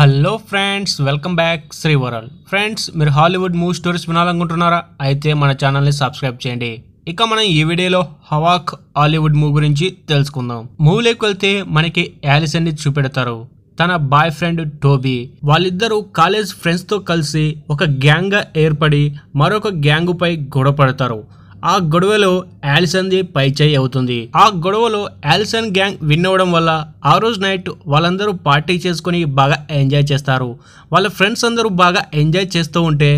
hello friends welcome back Shri friends మీరు Hollywood movie stories వినాలనుకుంటున్నారా అయితే మన ఛానల్ని సబ్స్క్రైబ్ చేయండి ఇక మనం ఈ వీడియోలో హవాక్ హాలీవుడ్ మూవీ గురించి తెలుసుకుందాం మూవీలోకి వెళ్తే మనకి యాలిసన్ని చూపెడతారు తన బాయ్ ఫ్రెండ్ టోబీ వాళ్ళిద్దరూ కాలేజ్ ఫ్రెండ్స్తో కలిసి ఒక గ్యాంగ్గా ఏర్పడి మరొక గొడవ గొడవపడతారు ఆ గొడవలో యాలిసన్ది పైచేయి అవుతుంది ఆ గొడవలో యాలిసన్ గ్యాంగ్ విన్ అవ్వడం వల్ల ఆ రోజు నైట్ వాళ్ళందరూ పార్టీ చేసుకుని బాగా ఎంజాయ్ చేస్తారు వాళ్ళ ఫ్రెండ్స్ అందరూ బాగా ఎంజాయ్ చేస్తూ ఉంటే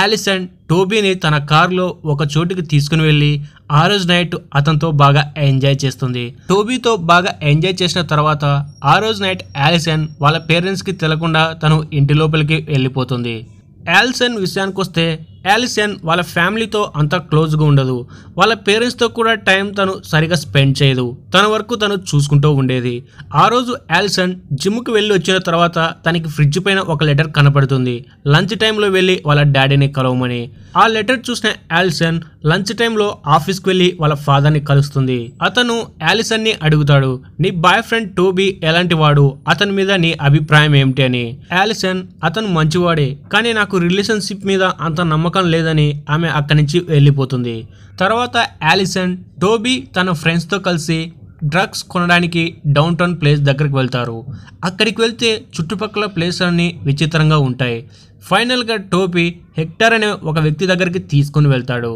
యాలిసన్ టోబీని తన కారులో ఒక చోటుకి తీసుకుని వెళ్ళి ఆ రోజు నైట్ అతనితో బాగా ఎంజాయ్ చేస్తుంది టోబీతో బాగా ఎంజాయ్ చేసిన తర్వాత ఆ రోజు నైట్ యాలిసన్ వాళ్ళ పేరెంట్స్కి తెలకుండా తను ఇంటి లోపలికి వెళ్ళిపోతుంది యాల్సన్ విషయానికి వస్తే యాలిసన్ వాళ్ళ ఫ్యామిలీతో అంత క్లోజ్గా ఉండదు వాళ్ళ పేరెంట్స్తో కూడా టైం తను సరిగా స్పెండ్ చేయదు తన వరకు తను చూసుకుంటూ ఉండేది ఆ రోజు యాలిసన్ జిమ్కి వెళ్ళి వచ్చిన తర్వాత తనకి ఫ్రిడ్జ్ పైన ఒక లెటర్ కనపడుతుంది లంచ్ టైంలో వెళ్ళి వాళ్ళ డాడీని కలవమని ఆ లెటర్ చూసిన యాలిసన్ లంచ్ టైంలో ఆఫీస్కి వెళ్ళి వాళ్ళ ఫాదర్ని కలుస్తుంది అతను యాలిసన్ని అడుగుతాడు నీ బాయ్ ఫ్రెండ్ టోబీ ఎలాంటి వాడు అతని మీద నీ అభిప్రాయం ఏమిటి అని యాలిసన్ అతను మంచివాడే కానీ నాకు రిలేషన్షిప్ మీద అంత నమ్మకం లేదని ఆమె అక్కడి నుంచి వెళ్ళిపోతుంది తర్వాత యాలిసన్ టోబీ తన ఫ్రెండ్స్తో కలిసి డ్రగ్స్ కొనడానికి డౌన్ టౌన్ ప్లేస్ దగ్గరికి వెళ్తారు అక్కడికి వెళ్తే చుట్టుపక్కల ప్లేస్ అన్నీ విచిత్రంగా ఉంటాయి ఫైనల్గా టోపీ హెక్టర్ అనే ఒక వ్యక్తి దగ్గరికి తీసుకుని వెళ్తాడు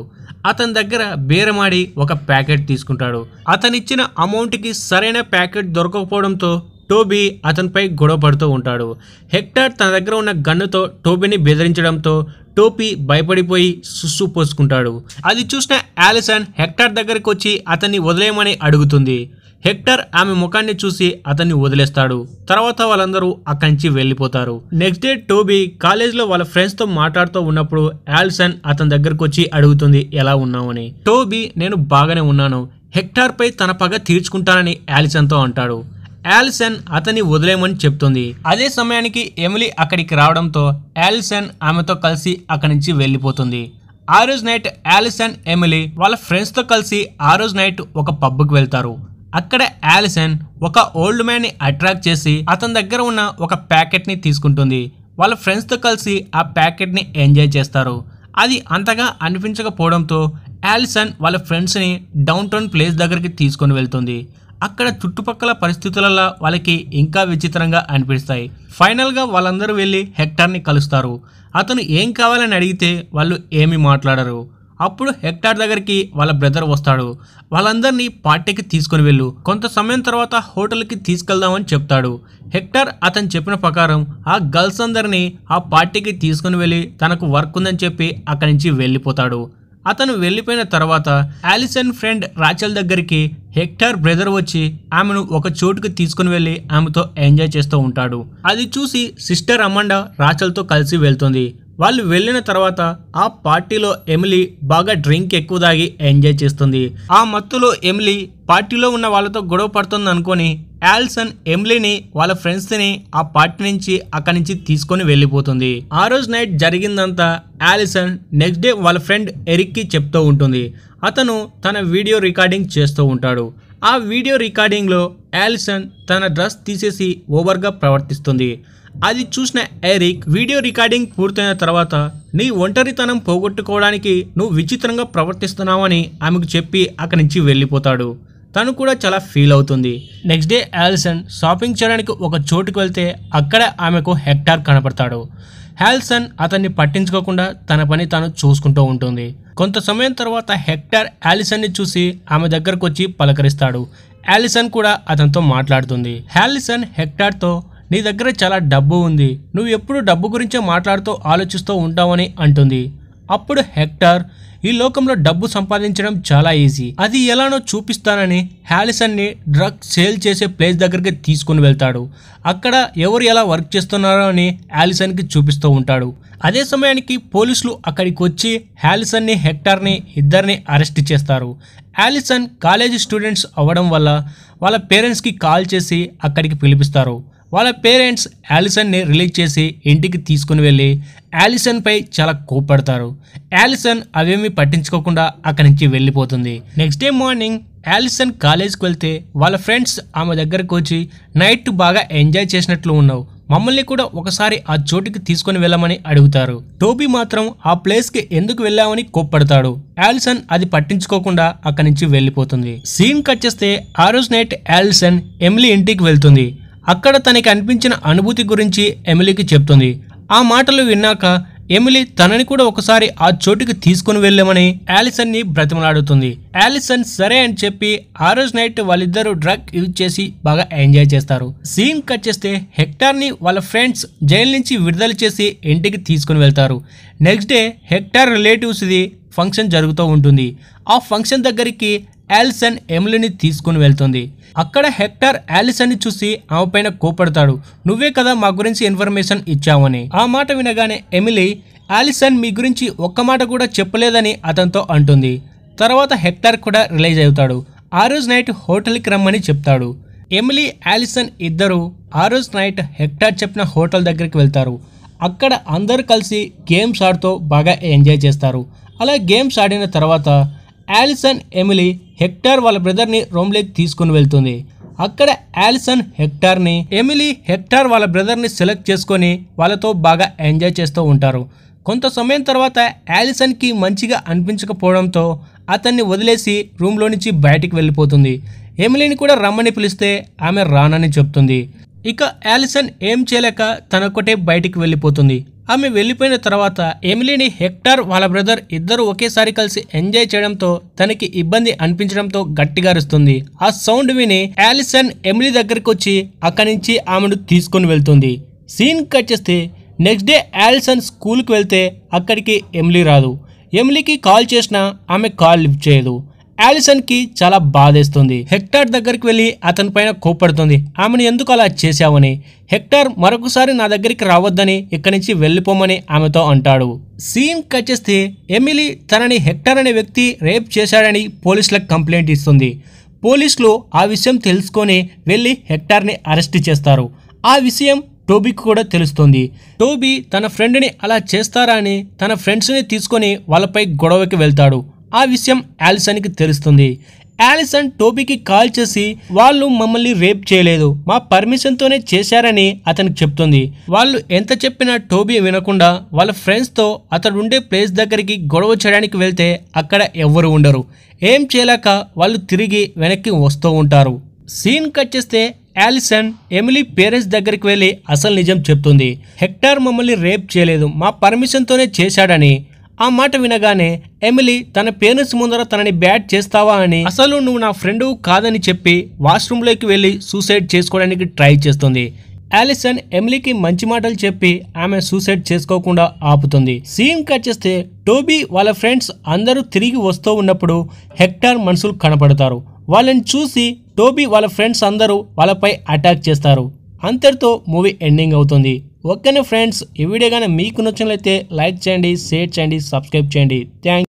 అతని దగ్గర బేరమాడి ఒక ప్యాకెట్ తీసుకుంటాడు అతనిచ్చిన అమౌంట్కి సరైన ప్యాకెట్ దొరకకపోవడంతో టోబీ అతనిపై గొడవ పడుతూ ఉంటాడు హెక్టర్ తన దగ్గర ఉన్న గన్నుతో టోబీని బెదిరించడంతో టోపీ భయపడిపోయి సుస్సు పోసుకుంటాడు అది చూసిన యాలిసన్ హెక్టర్ దగ్గరకు వచ్చి అతన్ని వదిలేయమని అడుగుతుంది హెక్టర్ ఆమె ముఖాన్ని చూసి అతన్ని వదిలేస్తాడు తర్వాత వాళ్ళందరూ అక్కడి నుంచి వెళ్ళిపోతారు నెక్స్ట్ డే టోబీ కాలేజీలో వాళ్ళ ఫ్రెండ్స్తో మాట్లాడుతూ ఉన్నప్పుడు ఆల్సన్ అతని దగ్గరకు వచ్చి అడుగుతుంది ఎలా ఉన్నామని టోబీ నేను బాగానే ఉన్నాను హెక్టార్ పై తన పగ తీర్చుకుంటానని యాలిసన్తో అంటాడు ఆలిసన్ అతన్ని వదిలేమని చెప్తుంది అదే సమయానికి ఎమిలీ అక్కడికి రావడంతో యాలిసన్ ఆమెతో కలిసి అక్కడి నుంచి వెళ్ళిపోతుంది ఆ రోజు నైట్ యాలిసన్ ఎమిలీ వాళ్ళ ఫ్రెండ్స్తో కలిసి ఆ రోజు నైట్ ఒక పబ్కి వెళ్తారు అక్కడ యాలిసన్ ఒక ఓల్డ్ మ్యాన్ని అట్రాక్ట్ చేసి అతని దగ్గర ఉన్న ఒక ప్యాకెట్ని తీసుకుంటుంది వాళ్ళ ఫ్రెండ్స్తో కలిసి ఆ ప్యాకెట్ని ఎంజాయ్ చేస్తారు అది అంతగా అనిపించకపోవడంతో యాలిసన్ వాళ్ళ ఫ్రెండ్స్ని డౌన్ టౌన్ ప్లేస్ దగ్గరికి తీసుకొని వెళ్తుంది అక్కడ చుట్టుపక్కల పరిస్థితులలో వాళ్ళకి ఇంకా విచిత్రంగా అనిపిస్తాయి ఫైనల్గా వాళ్ళందరూ వెళ్ళి హెక్టర్ని కలుస్తారు అతను ఏం కావాలని అడిగితే వాళ్ళు ఏమీ మాట్లాడరు అప్పుడు హెక్టార్ దగ్గరికి వాళ్ళ బ్రదర్ వస్తాడు వాళ్ళందరినీ పార్టీకి తీసుకుని వెళ్ళు కొంత సమయం తర్వాత హోటల్కి తీసుకెళ్దామని చెప్తాడు హెక్టార్ అతను చెప్పిన ప్రకారం ఆ గర్ల్స్ అందరినీ ఆ పార్టీకి తీసుకుని వెళ్ళి తనకు వర్క్ ఉందని చెప్పి అక్కడి నుంచి వెళ్ళిపోతాడు అతను వెళ్ళిపోయిన తర్వాత ఆలిసన్ ఫ్రెండ్ రాచల్ దగ్గరికి హెక్టార్ బ్రదర్ వచ్చి ఆమెను ఒక చోటుకి తీసుకుని వెళ్ళి ఆమెతో ఎంజాయ్ చేస్తూ ఉంటాడు అది చూసి సిస్టర్ అమండా రాచల్తో కలిసి వెళ్తుంది వాళ్ళు వెళ్ళిన తర్వాత ఆ పార్టీలో ఎమిలీ బాగా డ్రింక్ ఎక్కువ దాగి ఎంజాయ్ చేస్తుంది ఆ మత్తులో ఎమిలీ పార్టీలో ఉన్న వాళ్ళతో గొడవ పడుతుంది అనుకొని యాల్సన్ ఎమ్లీని వాళ్ళ ఫ్రెండ్స్ని ఆ పార్టీ నుంచి అక్కడి నుంచి తీసుకొని వెళ్ళిపోతుంది ఆ రోజు నైట్ జరిగిందంతా యాలిసన్ నెక్స్ట్ డే వాళ్ళ ఫ్రెండ్ ఎరిక్కి చెప్తూ ఉంటుంది అతను తన వీడియో రికార్డింగ్ చేస్తూ ఉంటాడు ఆ వీడియో రికార్డింగ్లో యాలిసన్ తన డ్రెస్ తీసేసి ఓవర్గా ప్రవర్తిస్తుంది అది చూసిన ఎరిక్ వీడియో రికార్డింగ్ పూర్తయిన తర్వాత నీ ఒంటరితనం పోగొట్టుకోవడానికి నువ్వు విచిత్రంగా ప్రవర్తిస్తున్నావని ఆమెకు చెప్పి అక్కడి నుంచి వెళ్ళిపోతాడు తను కూడా చాలా ఫీల్ అవుతుంది నెక్స్ట్ డే యాల్సన్ షాపింగ్ చేయడానికి ఒక చోటుకు వెళ్తే అక్కడ ఆమెకు హెక్టార్ కనపడతాడు హ్యాల్సన్ అతన్ని పట్టించుకోకుండా తన పని తాను చూసుకుంటూ ఉంటుంది కొంత సమయం తర్వాత హెక్టార్ యాలిసన్ని చూసి ఆమె దగ్గరకు వచ్చి పలకరిస్తాడు యాలిసన్ కూడా అతనితో మాట్లాడుతుంది హ్యాలిసన్ హెక్టార్తో నీ దగ్గర చాలా డబ్బు ఉంది నువ్వు ఎప్పుడు డబ్బు గురించే మాట్లాడుతూ ఆలోచిస్తూ ఉంటావని అంటుంది అప్పుడు హెక్టర్ ఈ లోకంలో డబ్బు సంపాదించడం చాలా ఈజీ అది ఎలానో చూపిస్తానని హ్యాలిసన్ని డ్రగ్ సేల్ చేసే ప్లేస్ దగ్గరికి తీసుకుని వెళ్తాడు అక్కడ ఎవరు ఎలా వర్క్ చేస్తున్నారో అని హ్యాలిసన్కి చూపిస్తూ ఉంటాడు అదే సమయానికి పోలీసులు అక్కడికి వచ్చి హ్యాలిసన్ని హెక్టర్ని ఇద్దరిని అరెస్ట్ చేస్తారు హ్యాలిసన్ కాలేజీ స్టూడెంట్స్ అవ్వడం వల్ల వాళ్ళ పేరెంట్స్కి కాల్ చేసి అక్కడికి పిలిపిస్తారు వాళ్ళ పేరెంట్స్ యాలిసన్ని రిలీజ్ చేసి ఇంటికి తీసుకుని వెళ్ళి యాలిసన్పై చాలా కోప్పడతారు యాలిసన్ అవేమీ పట్టించుకోకుండా అక్కడి నుంచి వెళ్ళిపోతుంది నెక్స్ట్ డే మార్నింగ్ యాలిసన్ కాలేజ్కి వెళ్తే వాళ్ళ ఫ్రెండ్స్ ఆమె దగ్గరకు వచ్చి నైట్ బాగా ఎంజాయ్ చేసినట్లు ఉన్నావు మమ్మల్ని కూడా ఒకసారి ఆ చోటుకి తీసుకుని వెళ్ళమని అడుగుతారు టోబీ మాత్రం ఆ ప్లేస్కి ఎందుకు వెళ్ళామని కోప్పడతాడు యాలిసన్ అది పట్టించుకోకుండా అక్కడి నుంచి వెళ్ళిపోతుంది సీన్ కట్ చేస్తే ఆ రోజు నైట్ యాలిసన్ ఎమ్లీ ఇంటికి వెళ్తుంది అక్కడ తనకి అనిపించిన అనుభూతి గురించి ఎమిలీకి చెప్తుంది ఆ మాటలు విన్నాక ఎమిలీ తనని కూడా ఒకసారి ఆ చోటుకి తీసుకుని వెళ్ళామని యాలిసన్ ని బ్రతిమలాడుతుంది యాలిసన్ సరే అని చెప్పి ఆ రోజు నైట్ వాళ్ళిద్దరూ డ్రగ్ యూజ్ చేసి బాగా ఎంజాయ్ చేస్తారు సీన్ కట్ చేస్తే హెక్టార్ ని వాళ్ళ ఫ్రెండ్స్ జైలు నుంచి విడుదల చేసి ఇంటికి తీసుకుని వెళ్తారు నెక్స్ట్ డే హెక్టార్ రిలేటివ్స్ది ఫంక్షన్ జరుగుతూ ఉంటుంది ఆ ఫంక్షన్ దగ్గరికి యాలిసన్ ఎమిలీని తీసుకుని వెళ్తుంది అక్కడ హెక్టర్ యాలిసన్ ని చూసి ఆమె పైన కోపడతాడు నువ్వే కదా మా గురించి ఇన్ఫర్మేషన్ ఇచ్చావని ఆ మాట వినగానే ఎమిలీ ఆలిసన్ మీ గురించి ఒక్క మాట కూడా చెప్పలేదని అతనితో అంటుంది తర్వాత హెక్టర్ కూడా రిలైజ్ అవుతాడు ఆ రోజు నైట్ హోటల్కి రమ్మని చెప్తాడు ఎమిలీ యాలిసన్ ఇద్దరు ఆ రోజు నైట్ హెక్టర్ చెప్పిన హోటల్ దగ్గరికి వెళ్తారు అక్కడ అందరూ కలిసి గేమ్స్ ఆడుతూ బాగా ఎంజాయ్ చేస్తారు అలా గేమ్స్ ఆడిన తర్వాత యాలిసన్ ఎమిలీ హెక్టార్ వాళ్ళ బ్రదర్ని రోమ్లోకి తీసుకుని వెళ్తుంది అక్కడ యాలిసన్ హెక్టార్ని ఎమిలీ హెక్టార్ వాళ్ళ బ్రదర్ని సెలెక్ట్ చేసుకొని వాళ్ళతో బాగా ఎంజాయ్ చేస్తూ ఉంటారు కొంత సమయం తర్వాత యాలిసన్కి మంచిగా అనిపించకపోవడంతో అతన్ని వదిలేసి రూమ్లో నుంచి బయటికి వెళ్ళిపోతుంది ఎమిలీని కూడా రమ్మని పిలిస్తే ఆమె రానని చెప్తుంది ఇక యాలిసన్ ఏం చేయలేక తనొక్కటే బయటికి వెళ్ళిపోతుంది ఆమె వెళ్ళిపోయిన తర్వాత ఎమిలీని హెక్టర్ వాళ్ళ బ్రదర్ ఇద్దరు ఒకేసారి కలిసి ఎంజాయ్ చేయడంతో తనకి ఇబ్బంది అనిపించడంతో గట్టిగా అరుస్తుంది ఆ సౌండ్ విని యాలిసన్ ఎమిలీ దగ్గరికి వచ్చి అక్కడి నుంచి ఆమెను తీసుకొని వెళ్తుంది సీన్ కట్ చేస్తే నెక్స్ట్ డే యాలిసన్ స్కూల్కి వెళ్తే అక్కడికి ఎమిలీ రాదు ఎమిలీకి కాల్ చేసినా ఆమె కాల్ లిఫ్ట్ చేయదు ఆలిసన్ కి చాలా బాధేస్తుంది హెక్టార్ దగ్గరికి వెళ్ళి అతని పైన కోప్పడుతుంది ఆమెను ఎందుకు అలా చేశావని హెక్టార్ మరొకసారి నా దగ్గరికి రావద్దని ఇక్కడి నుంచి వెళ్ళిపోమని ఆమెతో అంటాడు సీన్ కచ్చేస్తే ఎమిలీ తనని హెక్టార్ అనే వ్యక్తి రేప్ చేశాడని పోలీసులకు కంప్లైంట్ ఇస్తుంది పోలీసులు ఆ విషయం తెలుసుకొని వెళ్ళి హెక్టార్ని అరెస్ట్ చేస్తారు ఆ విషయం టోబీకి కూడా తెలుస్తుంది టోబీ తన ఫ్రెండ్ని అలా చేస్తారా అని తన ఫ్రెండ్స్ని తీసుకొని వాళ్ళపై గొడవకి వెళ్తాడు ఆ విషయం యాలిసన్కి తెలుస్తుంది యాలిసన్ టోబీకి కాల్ చేసి వాళ్ళు మమ్మల్ని రేప్ చేయలేదు మా పర్మిషన్తోనే చేశారని అతనికి చెప్తుంది వాళ్ళు ఎంత చెప్పినా టోబీ వినకుండా వాళ్ళ ఫ్రెండ్స్తో అతడు ఉండే ప్లేస్ దగ్గరికి గొడవ చేయడానికి వెళ్తే అక్కడ ఎవ్వరు ఉండరు ఏం చేయలేక వాళ్ళు తిరిగి వెనక్కి వస్తూ ఉంటారు సీన్ కట్ చేస్తే యాలిసన్ ఎమిలీ పేరెంట్స్ దగ్గరికి వెళ్ళి అసలు నిజం చెప్తుంది హెక్టార్ మమ్మల్ని రేప్ చేయలేదు మా పర్మిషన్తోనే చేశాడని ఆ మాట వినగానే ఎమిలీ తన పేరెంట్స్ ముందర తనని బ్యాట్ చేస్తావా అని అసలు నువ్వు నా ఫ్రెండు కాదని చెప్పి వాష్రూమ్లోకి వెళ్ళి సూసైడ్ చేసుకోవడానికి ట్రై చేస్తుంది ఆలిసన్ ఎమిలీకి మంచి మాటలు చెప్పి ఆమె సూసైడ్ చేసుకోకుండా ఆపుతుంది సీన్ కట్ చేస్తే టోబీ వాళ్ళ ఫ్రెండ్స్ అందరూ తిరిగి వస్తూ ఉన్నప్పుడు హెక్టార్ మనుషులు కనపడతారు వాళ్ళని చూసి టోబీ వాళ్ళ ఫ్రెండ్స్ అందరూ వాళ్ళపై అటాక్ చేస్తారు అంతటితో మూవీ ఎండింగ్ అవుతుంది ఓకేనా ఫ్రెండ్స్ ఈ వీడియో కానీ మీకు నచ్చినట్లయితే లైక్ చేయండి షేర్ చేయండి సబ్స్క్రైబ్ చేయండి థ్యాంక్